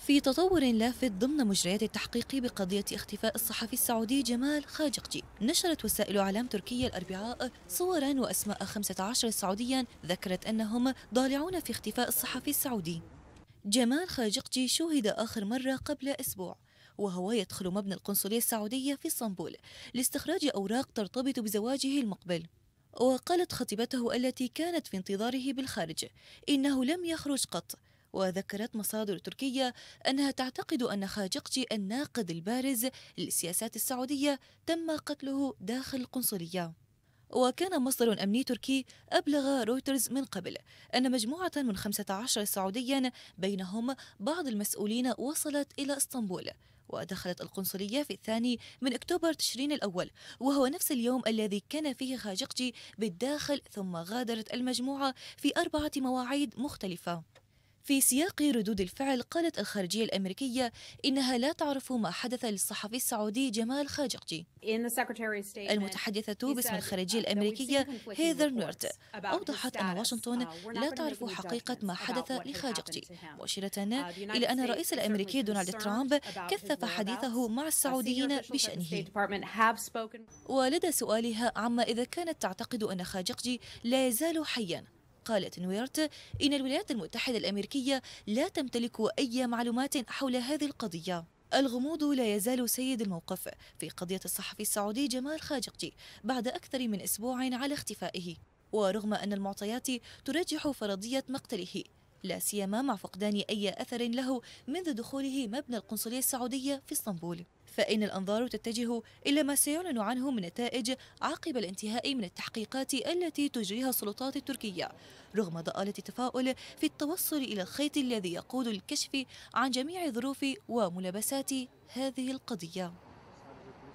في تطور لافت ضمن مجريات التحقيق بقضية اختفاء الصحفي السعودي جمال خاجقجي نشرت وسائل أعلام تركيا الأربعاء صورا وأسماء 15 سعوديا ذكرت أنهم ضالعون في اختفاء الصحفي السعودي جمال خاجقجي شوهد آخر مرة قبل أسبوع وهو يدخل مبنى القنصلية السعودية في اسطنبول لاستخراج أوراق ترتبط بزواجه المقبل وقالت خطيبته التي كانت في انتظاره بالخارج إنه لم يخرج قط وذكرت مصادر تركية أنها تعتقد أن خاجقجي الناقد البارز للسياسات السعودية تم قتله داخل القنصلية وكان مصدر أمني تركي أبلغ رويترز من قبل أن مجموعة من 15 سعوديا بينهم بعض المسؤولين وصلت إلى اسطنبول ودخلت القنصلية في الثاني من أكتوبر تشرين الأول وهو نفس اليوم الذي كان فيه خاجقجي بالداخل ثم غادرت المجموعة في أربعة مواعيد مختلفة في سياق ردود الفعل قالت الخارجية الأمريكية إنها لا تعرف ما حدث للصحفي السعودي جمال خاجقجي المتحدثة باسم الخارجية uh, الأمريكية هيذر نورت أوضحت أن واشنطن uh, لا تعرف حقيقة ما حدث لخاجقجي مؤشرة uh, إلى أن الرئيس الأمريكي دونالد ترامب كثف حديثه مع السعوديين بشأنه ولدى سؤالها عما إذا كانت تعتقد أن خاجقجي لا يزال حياً قالت نويرت إن الولايات المتحدة الأمريكية لا تمتلك أي معلومات حول هذه القضية الغموض لا يزال سيد الموقف في قضية الصحفي السعودي جمال خاشقجي بعد أكثر من أسبوع على اختفائه ورغم أن المعطيات ترجح فرضية مقتله لا سيما مع فقدان أي أثر له منذ دخوله مبنى القنصلية السعودية في اسطنبول فإن الأنظار تتجه إلى ما سيعلن عنه من نتائج عقب الانتهاء من التحقيقات التي تجريها السلطات التركية رغم ضآلة التفاؤل في التوصل إلى الخيط الذي يقود الكشف عن جميع ظروف وملابسات هذه القضية